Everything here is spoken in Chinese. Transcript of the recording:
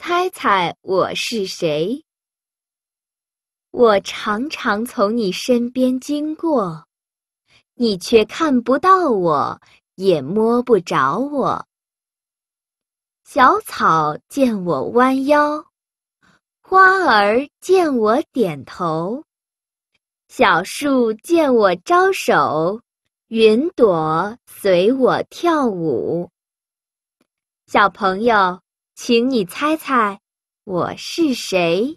猜猜我是谁？我常常从你身边经过，你却看不到我，也摸不着我。小草见我弯腰，花儿见我点头，小树见我招手，云朵随我跳舞。小朋友。请你猜猜，我是谁？